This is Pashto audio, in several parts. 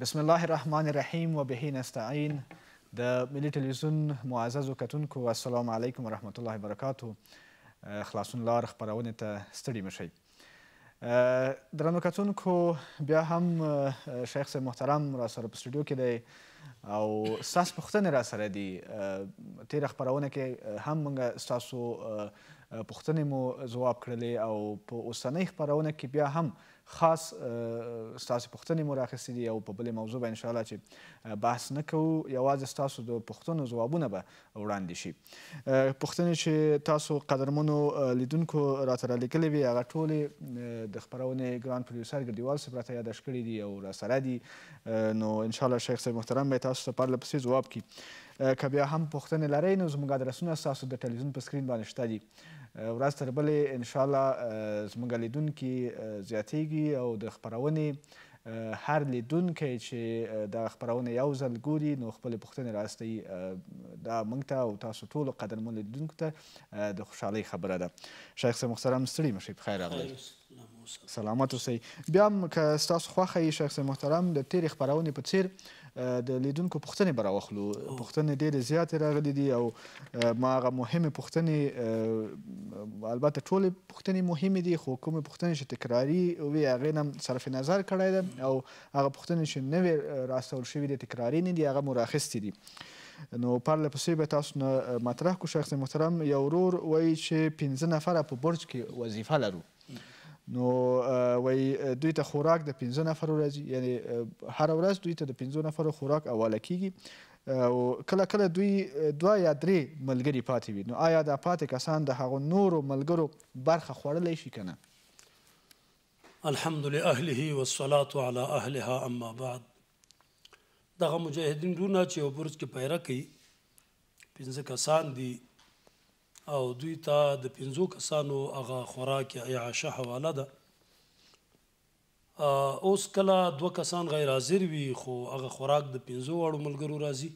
بسم الله الرحمن الرحیم و به نستعین د ملي ټلویزیون معززو کتونکو السلام علیکم ورحمت الله وبرکاتو خلاصون لار خبرونه ته ستړي مشي درنو کتونکو بیا هم شیخ صاحب محترم را سره په سټوډیو کې دی او ساس پختنه را سره دی تیر خبرونه کې هم موږ ساسو پوښتنې مو ځواب کړلې او په اوسنۍ خپرونه کې بیا هم خاص ستاسو پوښتنې مو راخیستې دي او په بلې موضوع به انشاءالله چې بحث نه کوو یوازې ستاسو د پوښتنو ځوابونه به وړاندې شي پوښتنې چې تاسو قدرمنو لیدونکو راته رالیږلې وي هغه ټولې د خپرونې ګران پروډیوسر ګډیوال صاحب راته یاداش کړي دي او راسره دي نو انشاءالله شیخ صاحب محترم به تاسو ته پرله پسې ځواب کړي که بیا هم پوښتنې لرئ نو زموږ ادرسونه ستاسو د ټلویزیون په سکرین باندې شته دي ورځ تر بلې انشاءالله زموږ لیدونکي زیاتیږي او د خپرونې هر لیدونکی چې دا خپرونه یو ځل ګوري نو خپلې پوښتنې راستوي دا موږ ته او تاسو ټولو قدرمنو لیدونکو ته د خوشحالۍ خبره ده شیخ صاحب محترم ستړي مشئ پخیر راغلی سلامت اوسئ بیا هم که ستاسو خوښه یي شیخ صاحب محترم د تېرې خپرونې په څیر د لیدونکو پوښتنې به راواخلو پوښتنې ډېرې زیاتې راغلي دي او ما هغه مهمې پوښتنې البته ټولې پوښتنې مهمې دي خو کومې پوښتنې چې تکراري وي هغې نه صرف نظر کړی ده او هغه پوښتنې چې نوې راستول شوي دي تکراري نه دي هغه مو راخیستې دي نو پرله پسې به تاسو نه مطرح کو شخص محترم یو ورور وایي چې پنځه نفره په برج کې وظیفه لرو نو وای دوی ته خوراک د 15 نفر ورځي یعنی هر ورځ دوی ته د 15 نفر خوراک اواله کیږي او کله کله دوی دوا یا درې ملګری پاتې وي نو آیا د پاتې کسان د هغو نورو ملګرو برخه خوړلی شي کنه الحمد لأهله والصلاة على أهلها أما بعد دغه مجاهدین دونه چې په برج کې پیره کوي پنځه کسان دي او دوی ته د پنځو کسانو هغه خوراک یا عاشه حواله ده اوس کله دو کسان غیر حاضر وي خو هغه خوراک د پنځو وړو ملګرو راځي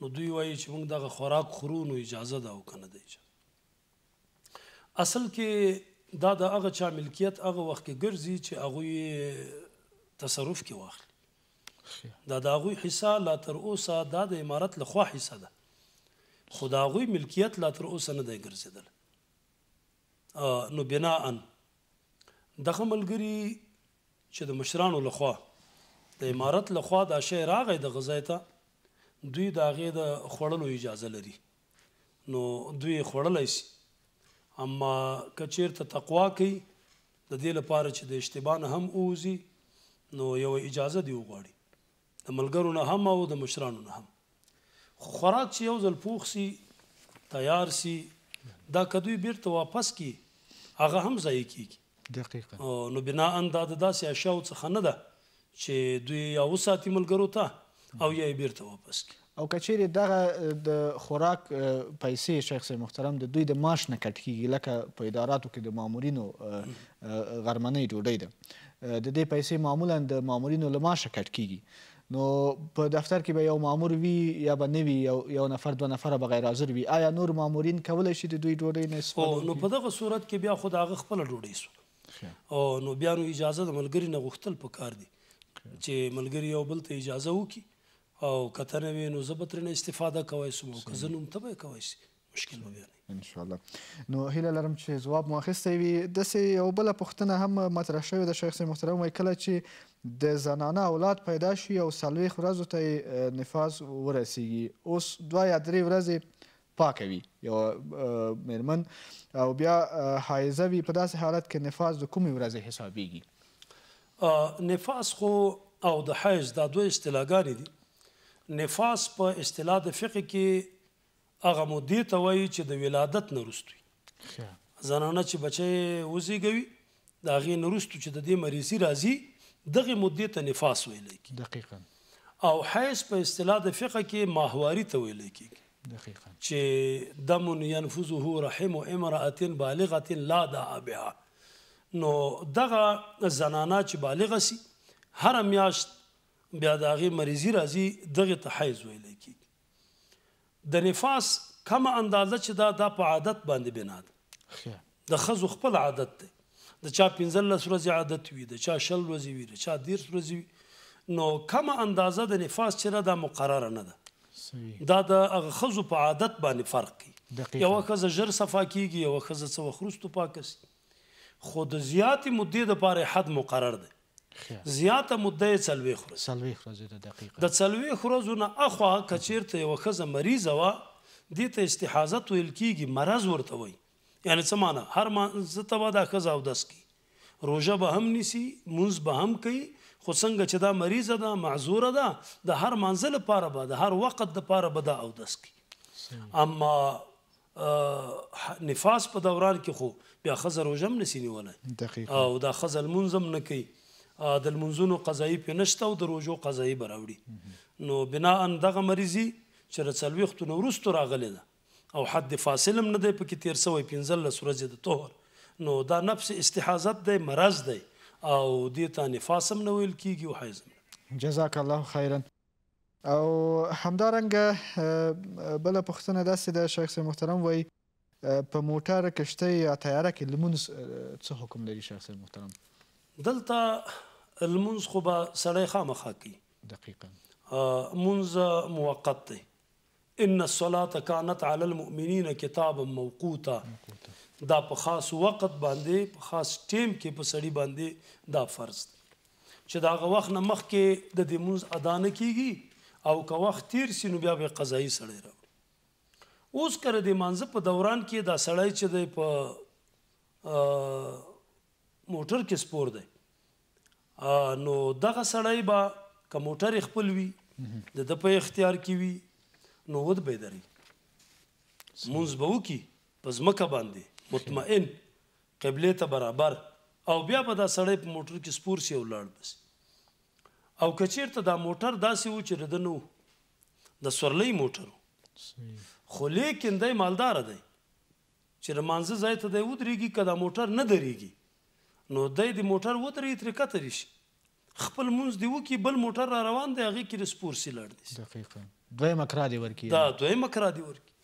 نو دوی وایي چې موږ دغه خوراک خورو نو اجازه ده او کنه دی اصل کې دا د هغه چا ملکیت هغه وخت کې ګرځي چې هغه تصرف کې واخلي دا د هغه حصہ لا تر اوسه دا د امارت لخوا حصہ ده خو د هغوی ملکیت لا تر اوسه نه دی ګرځېدل نو بناء دغه ملګري چې د مشرانو لخوا د امارت لخوا دا شی راغی د غذای ته دوی د هغې د خوړلو اجازه لري نو دوی خوړلی شي اما که چېرته تقوا کوي د دې لپاره چې د اشتباه نه هم ووځي نو یو اجازه دی وغواړي د ملګرو نه هم او د مشرانو نه هم خوراک چې یو ځل پوخ سي تیار سي دا کدوې بیرته واپس کی هغه هم ځای کیږي دقیقا نو بنا انداد داسې اشیاء څخه نه ده چې دوی یا وساتي ملګرو ته او یې بیرته واپس کی او کچیر دغه د خوراک پیسې شخص محترم د دوی د معاش نه کټ کیږي لکه په اداراتو کې د مامورینو غرمنۍ ډوډۍ ده د دې پیسې معمولا د مامورینو له معاشه کټ کیږي نو په دفتر کې به یو مامور وي یا به نه وي یو, یو نفر دوه نفره به غیر حاضر وي آیا نور مامورین کولی شي د دوی ډوډۍ نه اسپل نو په دغه صورت کې بیا خود هغه خپله ډوډۍ سو او نو بیا نو اجازه د ملګري نه غوښتل پکار دي چې ملګري یو بل ته اجازه وکړي او کتنه وي نو زه به ترې نه استفاده کوی سم او که زه نو هم ته به یې کوی شي مشکل به بیا نه ان شاء الله نو هیله لرم چې جواب مو اخیستی وي داسې یو بله پوښتنه هم مطرح شوې ده شیخ صاحب محترم وایي کله چې د زنانه اولاد پیدا شي او څلوېښت ورځو ته نفاس ورسیږي اوس دوه یا درې ورځې پاکوي یو میرمن او بیا حایزه وي په داسې حالت کې نفاس د کومې ورځې حسابیږي نفاس خو او د حیض دا دوه اصطلاحګانې دي نفاس په اصطلاح د فقه کې هغه مودې ته وایي چې د ولادت نه وروستوي زنانه چې بچی وزیږوي د هغې نه وروستو چې د دې مریضي راځي دغې مودې ته نفاس ویلی کېږي دقیقا او حیض په اصطلاح د فقه کې ماهواري ته ویل کېږي دقیقا چې دم ينفذه رحم امرأة بالغة لا داع بها نو دغه زنانه چې بالغه سي هر میاشت بیا د هغې مریضي راځي دغې ته حیض ویل کېږي د نفاس کم اندازه چې دا د په عادت باندې بنا ده د خزو خپل عادت دی د چا 15 ورځې عادت وي د چا شل ورځې وي د چا 10 ورځې وي نو کم اندازه د نفاس چې دا مقرره نه ده دا د خزو په عادت باندې فرق کوي یو خزه ژر صفا کیږي یو خزه څو خروستو پاکس خو د زیاتې مدې د پاره حد مقرر دی زیاته مدده سلوي خورز سلوي خورز د دقیقه د سلوي خورزونه اخوا کچیرته یو خزه مریض وا دي ته استحاضه ویل کیږي مرض ورته وي یعنی څه معنی هر ما زتبا د خزه او دس کی روزه به هم نسی منز به هم کوي خو څنګه چې دا مریض ده معذور ده د هر منزل لپاره به د هر وخت د لپاره به دا او دس کی اما نفاس په دوران کې خو بیا خزر وجم نسی نیولای او دا خزل منظم نه کوي د منځونو قضایي په نشته او د روجو قضایي براوړي نو بنا ان دغه مریضي چې رسلوي ختو نو ورستو راغلي ده او حد فاصله نه دی په کې تیر سوې 15 لسورځ د طهر نو دا نفس استحاضت دی مرض دی او دې ته نفاسم نه ویل کیږي او حیزم جزاك الله خیرا او همدارنګه بل پښتنه داسې د شخص محترم وای په موټر کشته یا تیاره کې لمونځ څه حکم لري شخص محترم دلته المنز خو به سړی خامخا کوي دقیقا منز موقت دی ان الصلاه كانت على المؤمنين كتابا موقوتا دا په خاص وخت باندې په خاص ټیم کې په سړی باندې دا فرض چې دا غو وخت نه مخ کې د دې منز ادا نه کیږي او که وخت تیر شي نو بیا به قضایي سړی راو اوس کر د منځ په دوران کې دا سړی چې دی په موټر کې سپور دی نو دغه سړی به که موټر خپل وي د د په اختیار کې وي نو ود به دري مونږ به وکي په ځمکه باندې مطمئن قبله ته برابر او بیا به دا سړی په موټر کې سپور سي ولاړ بس او کچیر ته دا موټر داسې و چې ردنو د سورلۍ موټر خو لیکن دی مالدار دی چې رمانځه ځای ته دی ودرېږي که دا موټر نه درېږي نو دای د موټر وترې تر کتر شي خپل مونږ دی وکی بل موټر را روان دی هغه کې سپور سي لړ دي دقیقاً دوی مکرا دی ورکی دا دوی مکرا دی ورکی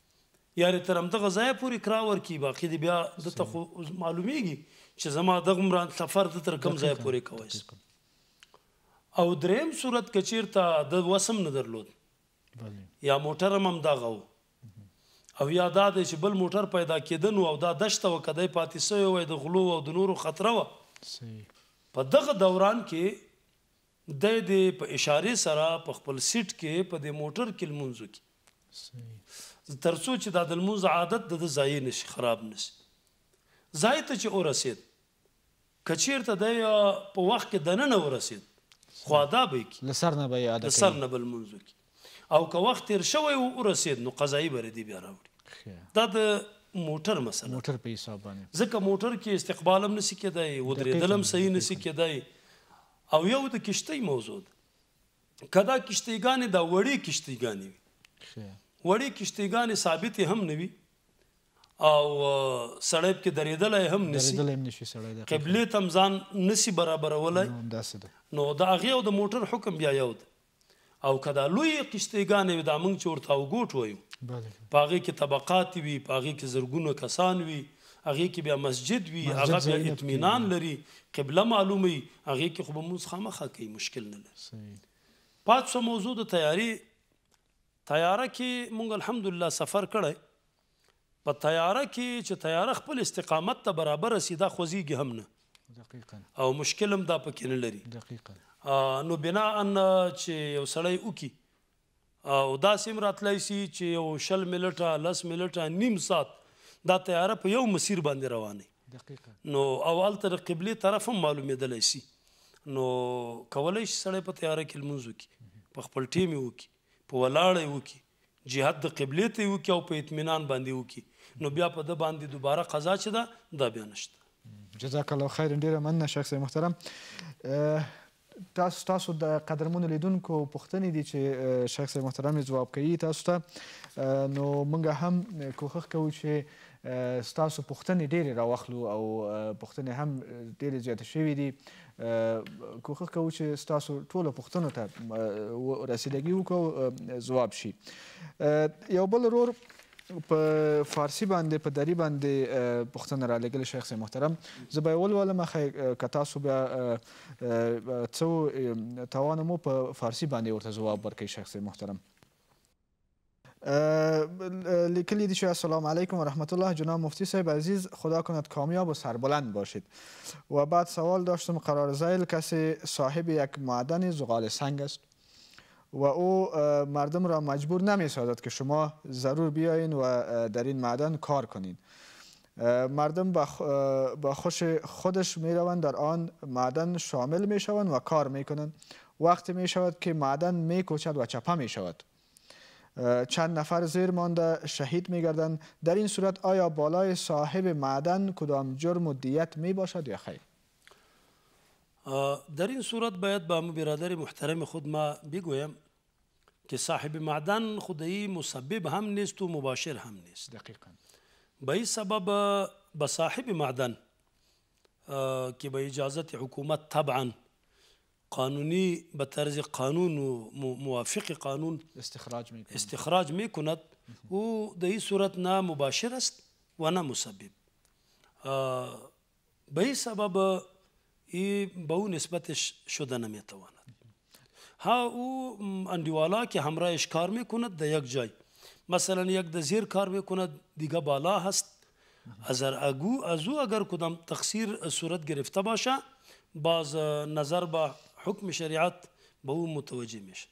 یاره تر هم دغه ځای پورې کرا ورکی باقي دی بیا د ته خو معلومیږي چې زما دغه مران سفر د تر کم ځای پورې کوي او دریم صورت کچیر ته د وسم نه درلود یا موټر هم هم دغه و او یا دا د چې بل موټر پیدا کېدن او دا دشته وکدای پاتې سوی وای د غلو او د نورو خطره و په دغه دوران کې د دې په اشاره سره په خپل سیټ کې په دې موټر کې لمونځو کې ترڅو چې دا د لمونځ عادت د ځای نشي خراب نشي ځای ته چې ورسید کچیر ته د په وخت کې دننه ورسید خو آداب کې لسر نه به عادت لسر نه بل منځو کې او که وخت تیر شوی و ورسید نو قضایي بر دي بیا راوړي دا د موټر مسله موټر په حساب باندې ځکه موټر کې استقبال هم نسی کېدای و درېدل هم صحیح نسی کېدای او یو د کشتۍ موضوع ده کدا کشتیګانې دا وړې کشتیګانې وي وړې کشتیګانې ثابت هم نه وي او سړیب کې درېدل هم نسی درېدل هم نشي سړی د قبله تمزان نسی برابر ولای نو دا هغه او د موټر حکم بیا یو ده او کدا لوی قشتګانې وي دا موږ چې ورته وګوټ وایو پاغې کې طبقات وي پاغې کې زرګونه کسان وي هغه کې بیا مسجد وي هغه بیا اطمینان لري قبله معلومي هغه کې خو موږ خامخا کوي مشکل نه لري پاتسو موضوع د تیاری تیاره کې موږ الحمدلله سفر کړی په تیاره کې چې تیاره خپل استقامت ته برابر رسیدا خوځيږي هم نه دقیقا او مشکل هم دا پکې نه لري دقیقا نو بنا ان چې یو سړی وکي او دا سیم راتلای شي چې یو شل ملټه لس ملټه نیم سات دا تیاره په یو مسیر باندې روانه دقیقه نو اول تر قبلي طرف هم معلومېدلی شي نو کولای شي سړی په تیاره کې لمونځ وکړي په خپل ټیم یې وکړي په ولاړه یې وکړي جهاد د قبلې ته یې وکړي او په اطمینان باندې وکړي نو بیا په ده باندې دوباره قضا چې ده دا بیا نشته جزاک الله خیر ډیره مننه شخص محترم تاسو تاسو د قدرمنو لیدونکو پوښتنې دي چې شخص محترم جواب کوي تاسو ته نو موږ هم کوښښ کوو چې ستاسو پوښتنې ډېرې راواخلو او پوښتنې هم ډېرې زیاتې شوي دي کوښښ کوو چې ستاسو ټولو پوښتنو ته رسیدګي وکړو ځواب شي یو بل ورور په فارسی باندې په دری باندې پښتنه را لګل شیخ محترم زبای ول ول مخه کتا سو بیا څو توان مو په فارسی باندې ورته جواب ورکړي شیخ محترم لیکلی دیشو السلام علیکم و رحمت الله جناب مفتی صاحب عزیز خدا کند کامیاب و سربلند باشید و بعد سوال داشتم قرار زیل کسی صاحب یک معدن زغال سنگ است و او مردم را مجبور نمی سازد که شما ضرور بیاین و در این معدن کار کنین مردم با خوش خودش می روند در آن معدن شامل می شوند و کار می کنند وقتی می شود که معدن می کوچد و چپه می شود چند نفر زیر مانده شهید می در این صورت آیا بالای صاحب معدن کدام جرم و دیت می باشد یا خیر در این صورت باید به با برادر محترم خود ما بگویم که صاحب معدن خودی مسبب هم نیست و مباشر هم نیست دقیقا به این سبب به صاحب معدن که به اجازت حکومت طبعا قانونی به طرز قانون و موافق قانون استخراج می کند. استخراج می کند او در این صورت نه مباشر است و نه مسبب به این سبب به او نسبتش شده نمیتواند ها او اندیوالا که همراهش کار میکند در یک جای مثلا یک در زیر کار میکند دیگه بالا هست اگر اگو از او اگر کدام تقصیر صورت گرفته باشه باز نظر به با حکم شریعت به او متوجه میشه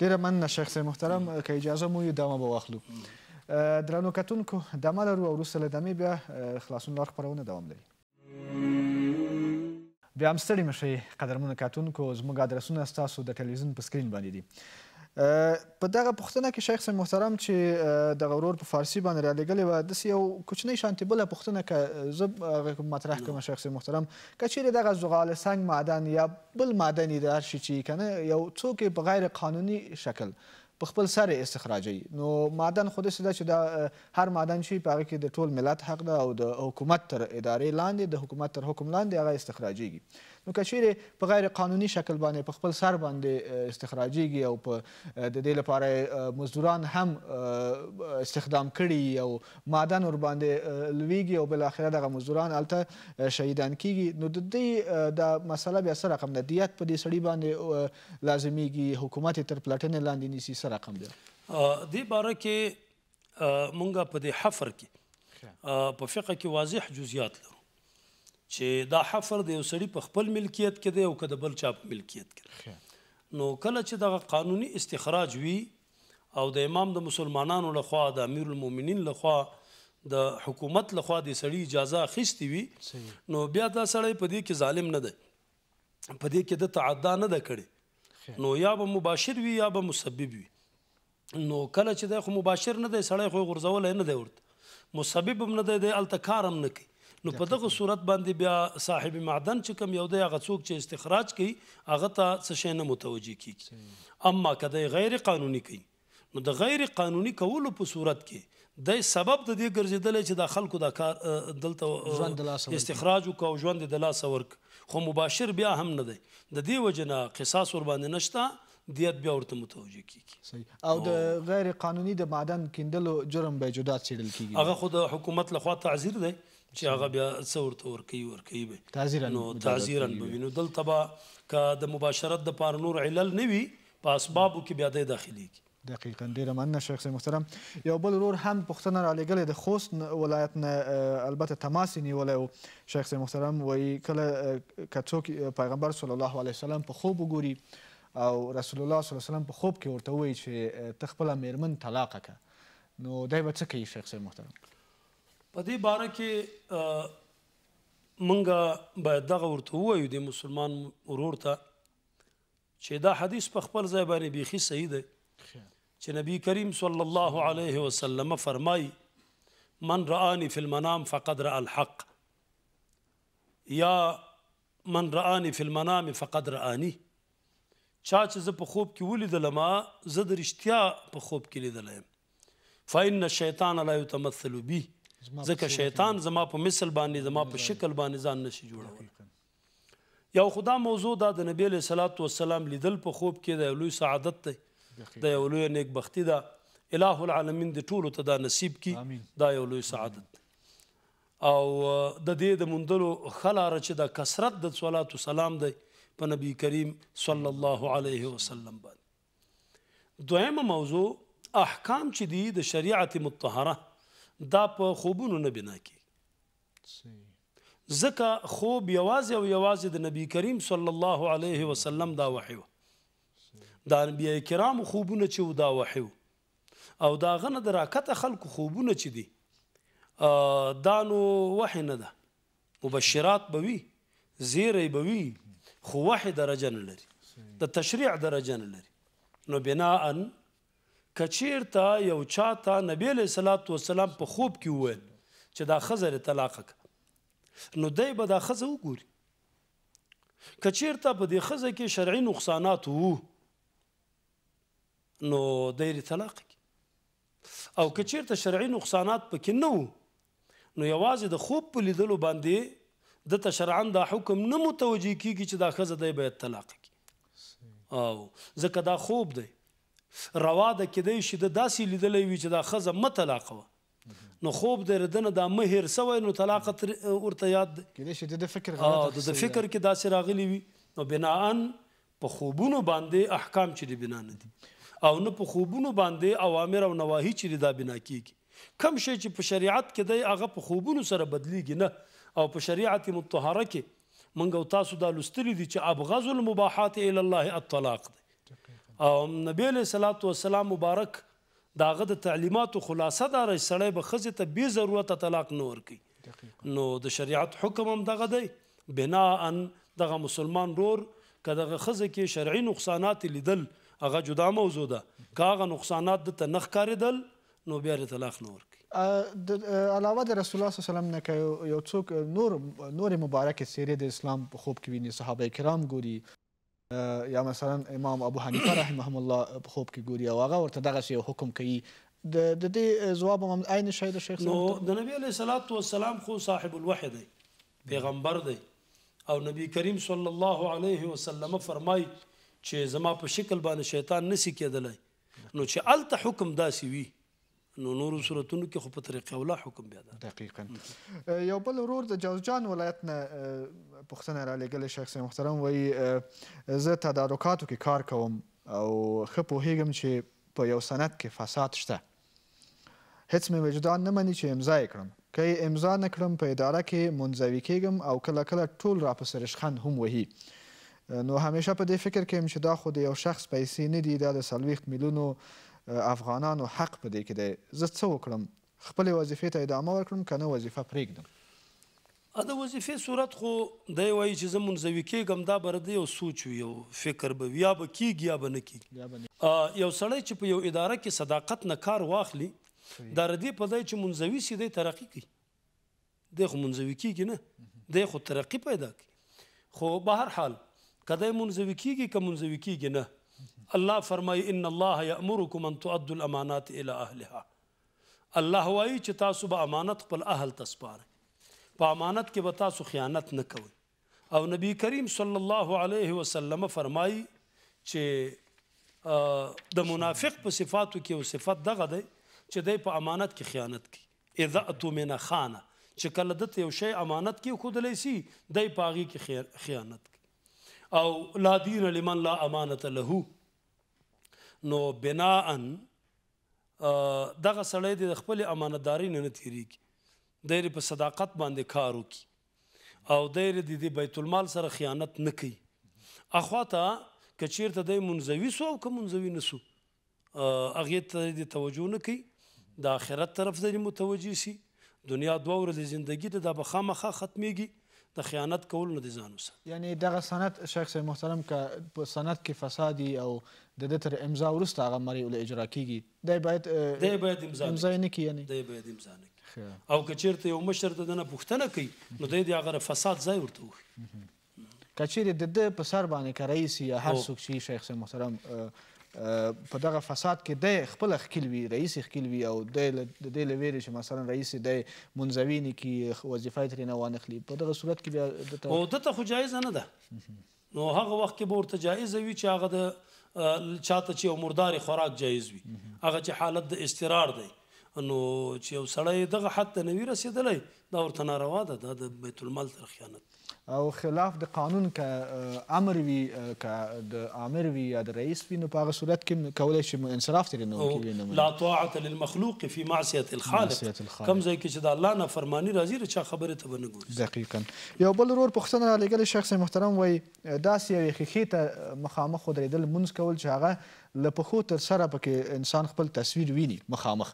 ډیره مننه شخص محترم که اجازه مو یو دمه به واخلو درنو کتونکو دمه لرو او وروسته له دمې بیا خلاصون لار خپرونه دوام لري بیا هم ستړي مشئ قدرمنو کتونکو زموږ ادرسونه ستاسو د ټلویزیون په سکرین باندې دي په دغه پوښتنه کې شیخ صاحب محترم چې دغه ورور په فارسي باندې رالیږلې وه داسې یو کوچنۍ شانتې بله پوښتنه که زه هغه مطرح کوم شیخ صاحب محترم که چیرې دغه زغال سنگ معدن یا بل معدني د هر شي چې که نه یو څوک یې په غیر قانوني شکل په خپل سر استخراجي نو معدن خو داسې ده چې دا هر معدن چې په هغه کې د ټول ملت حق ده او د حکومت تر ادارې لاندې د حکومت تر حکم لاندې هغه استخراجیږي نو کچیر په غیر قانوني شکل باندې په خپل سر باندې استخراجيږي او په د دې لپاره مزدوران هم استخدام کړي او معدن ور باندې لویږي او بل اخر دغه مزدوران الته شهیدان کیږي نو د دې د مسله بیا سره رقم د دیت په دې سړي باندې لازمیږي حکومت تر پلاتنې لاندې نیسی سره رقم دی دې باره کې مونږه په دې حفر کې په فقه کې واضح جزئیات لرو چې دا حفر د یو سړي په خپل ملکیت کې دی او که د بل چا په ملکیت کې نو کله چې دغه قانوني استخراج وي او د امام د مسلمانانو لخوا د امیر المؤمنین لخوا د حکومت لخوا د سړي اجازه اخیستی وي نو بیا دا سړی په دې کې ظالم نه دی په دې کې د تعدا نه ده کړی نو یا به مباشر وي یا به مسبب وي نو کله چې دا خو مباشر نه دی سړی خو غرزول نه دی ورته مسبب هم نه دی د التکارم نه کوي نو په دغه صورت باندې بیا صاحب معدن چې کم یو دی هغه څوک چې استخراج کوي هغه ته څه شی نه متوجه کیږي اما کله غیر قانوني کوي نو د غیر قانوني کولو په صورت کې د سبب د دې ګرځیدل چې د خلکو د کار دلته استخراج او ژوند د لاس ورک خو مباشر بیا هم نه دی د دې وجنه قصاص ور باندې نشته دیت بیا ورته متوجه کیږي صحیح او د غیر قانوني د معدن کیندلو جرم به جدا څیړل کیږي هغه خو د حکومت لخوا تعذير دی چې هغه بیا څه ورته ورکوي ورکوي به تعزیرا نو تعزیرا به وي نو دلته به که د مباشرت د پاره نور علل نه وي په اسبابو کې بیا د داخليږي دقیقا ډیره مننه شیخ صاحب محترم یو بل ورور هم پښتنه را لګلې د خوست ولایت نه البته تماس نیولې او شیخ صاحب محترم وایي کله کڅوک پیغمبر صلی الله علیه وسلم په خوب وګوري او رسول الله صلی الله علیه وسلم په خوب کې ورته وایي چې تخپل میرمن طلاق کا نو دای به څه کوي شیخ صاحب محترم په دې باره کې مونږه به دغه ورته ووایو د مسلمان ورور ته چې دا حدیث په خپل ځای باندې بیخي صحیح دی چې نبی کریم صلی الله علیه وسلم فرمای من رآنی فی المنام فقد رأى الحق یا من رآنی فی المنام فقد رآنی چا چې زه په خوب کې ولیدل ما زه د رښتیا په خوب کې لیدل یم فإن الشیطان لا يتمثل به ځکه شیطان زما په مثل باندې زما په شکل باندې ځان نشي جوړول یو خدا موضوع دا د نبی له صلوات و سلام لیدل په خوب کې د لوی سعادت دی د یو لوی نیکبختی ده الہ العالمین د ټولو ته دا نصیب کی دا یو لوی سعادت دی او د دې د مندلو خلاره چې د کثرت د صلوات و سلام دی په نبی کریم صلی الله علیه وسلم باندې دویمه موضوع احکام چې دي د شریعت مطهره دا په خوبونو نه بنا کیږي ځکه خوب یوازې او یوازې د نبی کریم صلی الله علیه وسلم دا وحی و دا انبیا کرام خوبونه چې دا وحی او دا غنه د راکته خلکو خوبونه چې دي دا نو وحی نه ده مبشرات به وي زیری به وي خو وحی درجه نه لري د تشریع درجه نه لري نو بناء کچیر تا یو چا تا نبی له صلوات و سلام په خوب کې وویل چې دا خزر طلاق نو دای به دا خزه وګوري کچیر ته په دې خزه کې شرعي نقصانات وو نو دایره طلاق او کچیر ته شرعي نقصانات پکې نه وو نو یوازې د خوب په لیدلو باندې د ته شرعن دا حکم نه متوجي کیږي چې دا خزه دی باید طلاق کی او ځکه دا خوب دی روا ده کېدای شي د داسې لیدلی وي چې دا ښځه مه طلاقه وه نو خوب د ردنه دا مه هیر سوی نو طلاق ورته یاد کېدای شي د فکر غلط د فکر کې داسې راغلی وي نو بناان په خوبونو باندې احکام چې دی بنا نه دي او نه په خوبونو باندې اوامر او نواهی چې دا بنا کیږي کم شی چې په شریعت کې دی هغه په خوبونو سره بدلیږي نه او په شریعت مطهره کې منګو تاسو دا لستلی دي چې ابغض المباحات الى الله الطلاق دی او نبی علیہ الصلوۃ والسلام مبارک داغه د تعلیماتو خلاصه دا رې سړی به خزه ته بی ضرورت طلاق نور کی نو د شریعت حکم هم دغه دی بنا ان دغه مسلمان رور کداغه خزه کې شرعي نقصانات لیدل هغه جدا موضوع ده کاغه نقصانات د تنخ کاریدل نو بیا ر طلاق نور کی د علاوه د رسول الله صلی الله علیه وسلم نه یو څوک نور نور مبارک سیره د اسلام په خوب کې ویني صحابه کرام ګوري یا مثلا امام ابو حنیفه رحمه الله په خوب کې ګوري او هغه ورته دغه یو حکم کوي د د دې جواب هم عین شاید شیخ نو د نبی علیه الصلاۃ والسلام خو صاحب الوحی دی پیغمبر دی او نبی کریم صلی الله علیه وسلم فرمای چې زما په شکل باندې شیطان نسی کېدلی نو چې الته حکم داسي وي نو نورو صورتونو کې خو په طریقې اوله حکم بیا ده دقیقا یو بل ورور د جوزجان ولایت نه پوښتنه را لګل شخص محترم وایي زه تدارکاتو کې کار کوم او ښه پوهیږم چې په یو سند کې فساد شته هیڅ مې وجدان نه مني چې امضا یې کړم که یې امضا نه کړم په اداره کې منځوي کیږم او کله کله ټول راپسې رشخند هم وهي نو همیشه په دې فکر کې چې دا خو د یو شخص پیسې نه دي دا د څلوېښت میلیونو افغانانو حق په دې کې دی زه څه وکړم خپلې وظیفې ته ادامه ورکړم که نه وظیفه پرېږدم د وظیفې صورت خو دی وایي چې زه منځوي کېږم دا بره دی یو سوچ یو فکر به یا به کېږي یا به نه کېږي یو سړی چې په یو اداره کې صداقت نه کار واخلي دا ردی په دی چې منځوي سي دی ترقي کوي دی خو منځوي کېږي نه دی خو ترقي پیدا کوي خو به هر حال که دی منځوي کېږي که منځوي کېږي نه الله فرمای ان الله یامرکم ان تؤدوا الامانات الى اهلها الله وایي چې تاسو به امانت خپل اهل تسپاره په امانت کې به تاسو خیانت نه کوئ او نبی کریم صلی الله علیه وسلم فرمای چې د منافق په صفاتو کې او صفت دغه دی چې دی په امانت کې خیانت کوي اذا اتو من خانه چې کله دته یو شی امانت کې خودلې سي دی پاغي کې خیانت کوي او لا دین لمن لا امانت له نو بناءن دغه سړی د خپل امانتداري نه نه تیریږي دیر په صداقت باندې کار وکي او دیر د دې بیت المال سره خیانت نه کوي اخواته کچیر ته د منځوي سو او که منځوي نه سو هغه ته د توجه نه کوي د آخرت طرف ته متوجي سي دنیا دوه ورځې ژوندۍ ده د بخامه ختميږي د خیانت کول نه دي ځانو سره یعنی دغه سند شیخ محترم ک په سند کې فسادي او د د تر امضا ورسته هغه مری ول اجرا کیږي دی باید دی باید امضا امضا نه کی یعنی دی باید امضا نه کی او که چیرته یو مشر د نه پوښتنه کوي نو دی د هغه فساد ځای ورته وي کچیر د د په سر باندې کرایس یا هر څوک شي شیخ محترم په دغه فساد کې د خپل خکیل وی رئیس خکیل وی او د د لویری چې مثلا رئیس د منځوینی کې وظیفه ترې نه وانخلي په دغه صورت کې بیا او دته خو جایز نه ده نو هغه وخت کې به ورته جایز وي چې هغه د چاته چې عمردار خوراک جایز وي هغه چې حالت د استقرار دی نو چې یو سړی دغه حد ته نوی رسیدلی دا ورته ناروا ده دا د بیت المال سره خیانت او خلاف د قانون ک امر وی ک د امر وی یا د رئیس وی نو په هغه صورت کې کولای شي انصراف ترې نه وکړي لا طاعه للمخلوق في معصيه الخالق کم ځای کې چې د الله نه فرمانی راځي رچا خبره ته ونه ګوري دقیقا یو بل ورور پښتنه لګل شخص محترم وای داسې یو خخي ته مخامخ خدای دل منځ کول چې هغه لپخو تر سره پکې انسان خپل تصویر ویني مخامخ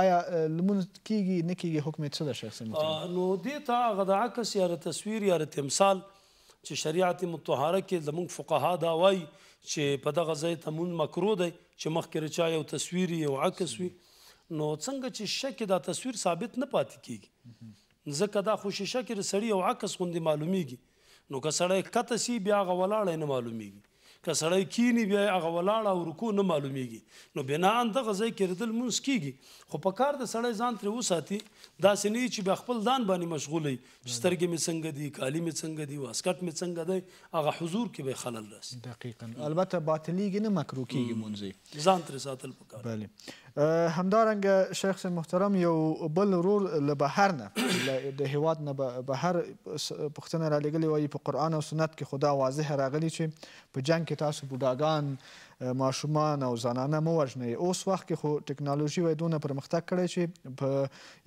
آیا لمون کیږي نه کیږي حکم څه د شخص مطلب نو دې ته غدا عکس یا تصویر یا تمثال چې شریعت مطهره کې زمونږ فقها دا وایي چې په دغه ځای ته مون مکرو دی چې مخکې چا یو تصویر یو عکس وي نو څنګه چې شک دا تصویر ثابت نه پاتې کیږي ځکه دا خو شیشه کې سړی یو عکس غوندې معلومیږي نو که سړی کته سي بیا هغه ولاړی نه معلومیږي که سړی کینی بیا هغه ولاړه او رکو نه معلومیږي نو بنا ان دغه ځای کې ردل مونږ کیږي خو په کار د سړی ځان ترې وساتي داسې نه چې بیا خپل ځان باندې مشغول وي چې سترګې مې څنګه دي کالي مې څنګه دي واسکټ مې څنګه دی هغه حضور کې به خلل راسي دقیقا البته باطلیږي نه مکرو کیږي مونځي ځان ترې ساتل پکار بله همدارنګه شیخ محترم یو بل ورور له بهر نه د هیواد نه بهر پښتنه را لګلی وایي په قران او سنت کې خدا واضح راغلی چې په جنگ کې تاسو بوډاګان ماشومان او زنانه مو وژنئ اوس وخت کې خو ټکنالوژي وای دونه پرمختګ کړی چې په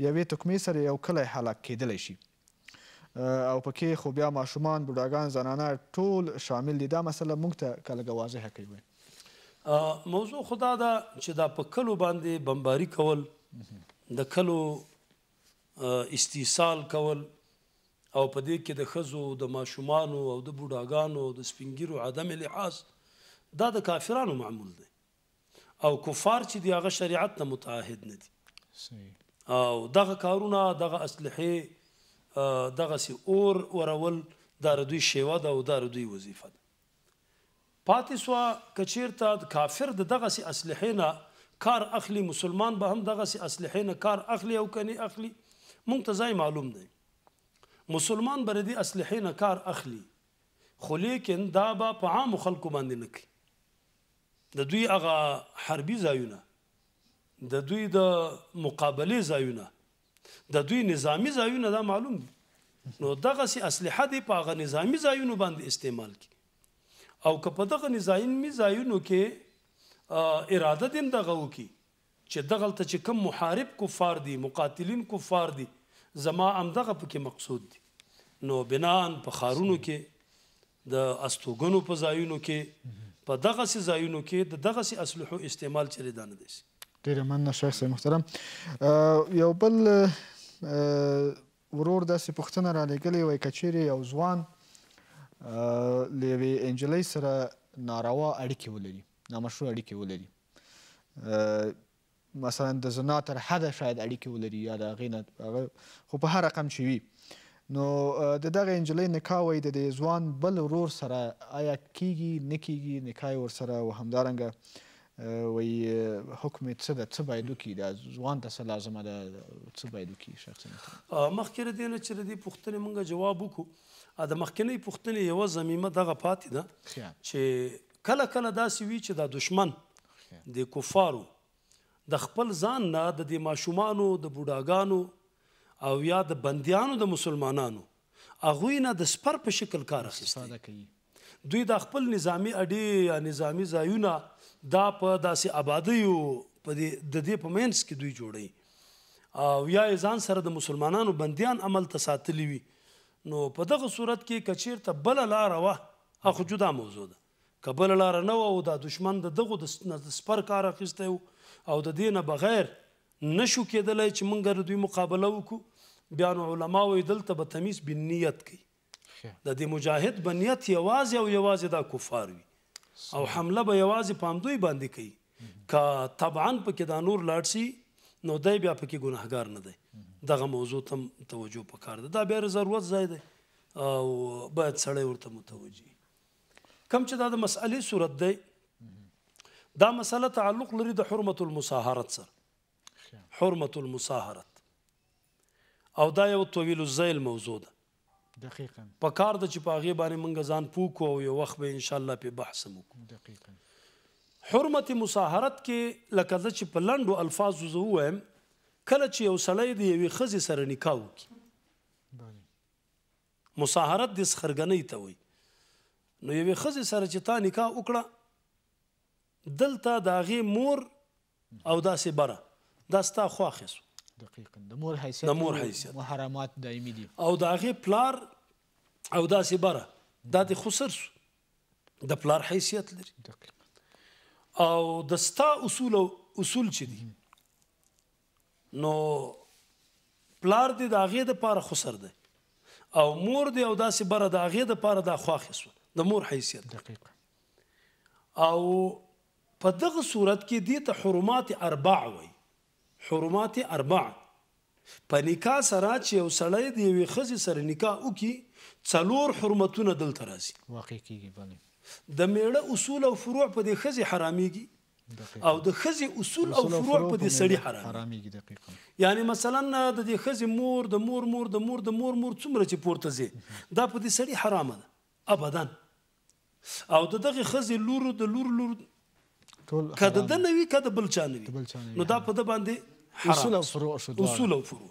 یوې تکمې سره یو کلی هلاک کیدلی شي او پکې خو بیا ماشومان بوډاګان زنانه ټول شامل دي دا مسله موږ ته که لږه واضحه کوي موضوع خدا دا چې دا په کلو باندې بمباری کول د کلو استیصال کول او په دې کې د خزو د ماشومان او د بوډاګانو د سپینګیرو عدم لحاظ دا د کافرانو معمول دی او کفار چې دی هغه شریعت نه متعهد نه دي صحیح او دغه کارونه دغه اسلحه دغه سي اور ورول دا ردوی شیوا ده او دا ردوی وظیفه ده پاتې سو کچیر ته کافر د دغه سي اسلحه کار اخلي مسلمان به هم دغه سي اسلحه کار اخلي او کني اخلي منتزای معلوم دی مسلمان بر دي اسلحه کار اخلي خو لیکن دا به په عام خلکو باندې نکي د دوی هغه حربي ځایونه د دوی د مقابله ځایونه د دوی نظامی ځایونه دا معلوم دي نو دغه سي اسلحه دی په هغه نظامی ځایونو باندې استعمال کی او که په دغه نزاین می زایونو کې اراده دیم دغه وکي چې دغه ته چې کم محارب کفار دي مقاتلین کفار دي زما ام دغه پکې مقصود دي نو بنان په خارونو کې د استوګنو په زایونو کې په دغه سي زایونو کې د دغه سي اسلحو استعمال چره دانه دي ډیر مننه شیخ محترم یو بل ورور داسې پښتنه را لګلې وای کچيري او ځوان لوي انجلۍ سره ناروا اړیکې ولري نامشروع اړیکې ولري مثلا د زنا تر حده شاید اړیکې ولري یا د هغې نه خو په هر رقم چې وي نو د دغه انجلۍ نکاح وایي د دې ځوان بل ورور سره آیا کیږي نه کیږي نکاح یې ورسره او همدارنګه وی حکم څه ده څه باید وکړي دا ځوان ته څه لازمه ده څه باید وکړي شخصا مخکې له دې نه چې د دې پوښتنې مونږ جواب وکړو ا د مخکنی پښتنې یو زميمه دغه پاتې ده چې کله کله داسې وی چې دا دشمن د کفارو د خپل ځان نه د دې ماشومانو د بوډاګانو او یا د بندیانو د مسلمانانو هغوی نه د سپر په شکل کار اخیستی دوی د خپل نظامی اډې یا نظامی ځایونه دا په داسې آبادیو په د دې په منځ کې دوی جوړوي او یا یې ځان سره د مسلمانانو بندیان عمل ته ساتلی وي نو په دغه صورت کې کچیر ته بل لار وه هغه جدا موضوع ده کبل لار نه او دا دشمن د دغه د سپر کار اخیسته او د دینه بغیر نشو کېدلای چې مونږ دوی مقابله وکړو بیا نو علما وی دلته به تمیز بنیت کوي د دې مجاهد بنیت یوازې او یوازې دا کفار وي او حمله به یوازې پام دوی باندې کوي که طبعا پکې دا نور لاړ شي نو دی بیا پکې ګناهګار نه دی دغه موضوع ته توجه پکار ده دا بیا ضرورت ځای دی او باید سړی ورته متوجي کم چې دا د مسألې صورت دی دا مسله تعلق لري د حرمت المصاهرت سره حرمت المصاهرت او دا یو طویل الزیل موضوع ده دقیقا په کار د چې په هغې باندې موږ ځان پوه کړو او یو وخت به انشاءالله پې بحث هم وکړو دقیقا حرمت مصاهرت کې لکه زه چې په لنډو الفاظو زه ووایم کله چې یو سړی د یوې ښځې سره نکاح وکړي مصاهرت د سخرګنۍ ته وایي نو یوې ښځې سره چې تا نکاح وکړه دلته د هغې مور او داسې بره دا ستا خواښې سو دقیقا د مور حیثیت د مور حیثیت محرمات دایمي دي او د هغې پلار او داسې بره دا د خسر سو د پلار حیثیت لري او د ستا اصول اصول چې دي نو پلار دې د هغې د پاره خسر دی او مور دې او داسې بره د هغې د پاره دا خواخې سو د مور حیثیت دقیق او په دغه صورت کې دې ته حرمات اربع وي حرمات اربع په نکاح سره چې یو سړی دی وي خزي سره نکاح وکي څلور حرمتونه دلته راځي واقع کیږي بله د میړه اصول او فروع په دې خزي حراميږي او د خزي اصول او فروع په دې سړي حراميږي دقیقا یعنی مثلا د دې خزي مور د مور مور د مور د مور مور څومره چې پورته زی دا په دې سړي حرامه ده ابدا او د دغه خزي لور د لور لور ټول کده د نوي کده بل چانوي نو دا په د باندې اصول او فروع شو اصول او فروع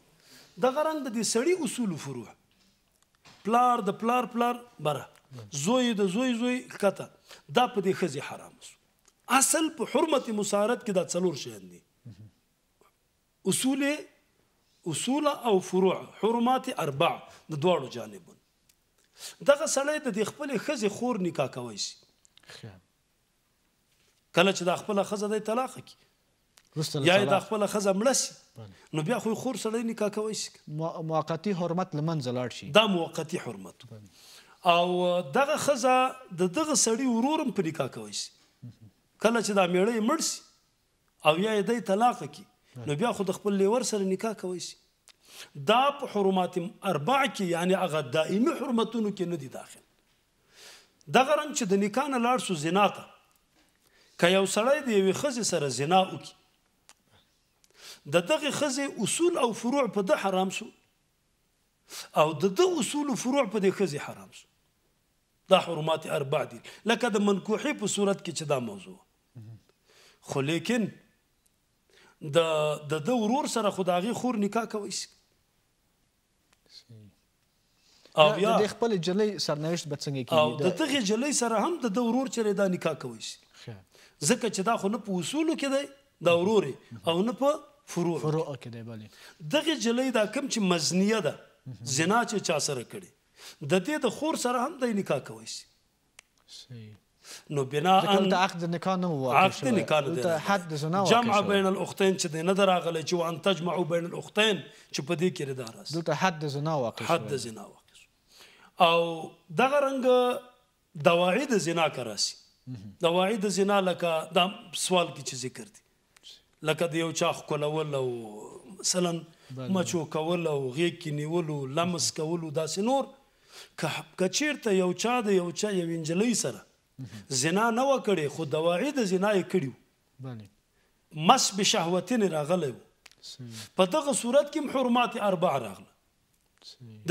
دغه رنګ د دې سړي اصول او فروع پلار د پلار پلار بره زوی د زوی زوی کته دا په دې خزي حرام شو اصل په حرمت مسارت کې دا څلور شیان دي اصول اصول او فروع حرمات اربع د دواړو جانبون دغه سړی د خپل خزي خور نکاح کوي شي کله چې د خپل خزه د طلاق کی یا د خپل خزه مړسي نو بیا خو خور سړی نکاح کوي شي موقتی حرمت لمنځه لاړ شي دا موقتی حرمت او دغه خزه د دغه سړی ورورم په نکاح کوي شي کله چې دا میړه مړ شي او یا یې دی طلاق کی نو بیا خو د خپل لیور سره نکاح کوي شي دا په حرمات اربع کې یعنی هغه دائمي حرمتونو کې نه دی داخل دغه رنګ چې د نکاح نه لاړ شو زنا ته که یو سړی د یوې ښځې سره زنا وکړي د دغې ښځې اصول او فروع په ده حرام شو او د ده اصول او فروع په دې ښځې حرام شو دا حرمات اربع دي لکه د منکوحې په صورت کې چې دا موضوع خو لیکن د د د ورور سره خداغي خور نکاح کوي او یا د خپل جلې سرنوشت به څنګه کیږي او د تغه جلې سره هم د ورور چره دا نکاح کوي ځکه چې دا خو نه په اصولو کې دی دا ورور او نه په فروع فروع کې دی بلی دغه جلې دا کم چې مزنیه ده زنا چې چا سره کړي د دې د خور سره هم د نکاح کوي صحیح نو بنا ان د عقد نکاح نه وو عقد نکاح نه حد زنا جمع بین الاختين چې نه دراغله چې وان تجمعوا بین الاختين چې په دې کې ردار است دلته حد زنا واقع حد زنا واقع او دغه رنګ دواعی د زنا کراسي دواعی د زنا لکه د سوال کې چې ذکر دي لکه د یو چا خلول او مثلا مچو کول او غیږ کې نیول او لمس کول او داسې نور که چیرته یو چا د یو چا یو انجلۍ سره زنا نه وکړي خو دواعی د زنا یې کړیو بله مس بشهوتین راغلی په دغه صورت کې حرمات اربع راغله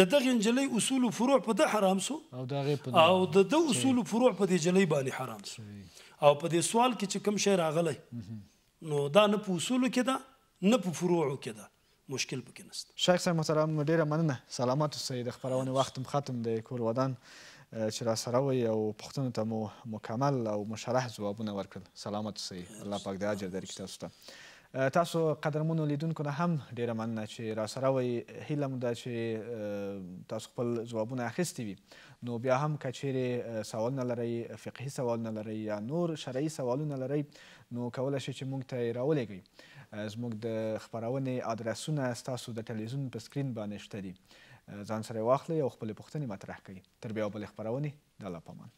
د دغه نجلۍ اصول او فروع په د حرام سو او دغه او د د اصول او فروع په د نجلۍ باندې حرام سو او په دې سوال کې چې کوم شی راغلی نو دا نه په اصول کې دا نه په فروع کې دا مشکل پکې نشته شیخ صاحب محترم ډیره مننه سلامات اوسئ د خبرونه وختم ختم دی کور ودان چې را سره وي او پوښتنو ته مو مکمل او مشرح ځوابونه ورکړل سلامت اوسئ الله پاک د اجر درکړي تاسو ته تاسو قدرمنو لیدونکو نه هم ډیره مننه چې را سره وي هیله مو ده چې تاسو خپل ځوابونه اخیستي وي نو بیا هم که چیرې سوالونه لرئ فقهي سوالونه لرئ یا نور شرعي سوالونه لرئ نو کولی شئ چې موږ ته یې راولېږئ زموږ د خپرونې آدرسونه ستاسو د ټلویزیون په سکرین باندې شته دي ځان سره واخلي او خپل پوښتنې مطرح کړئ تر بیا بل خبرونه د الله پامان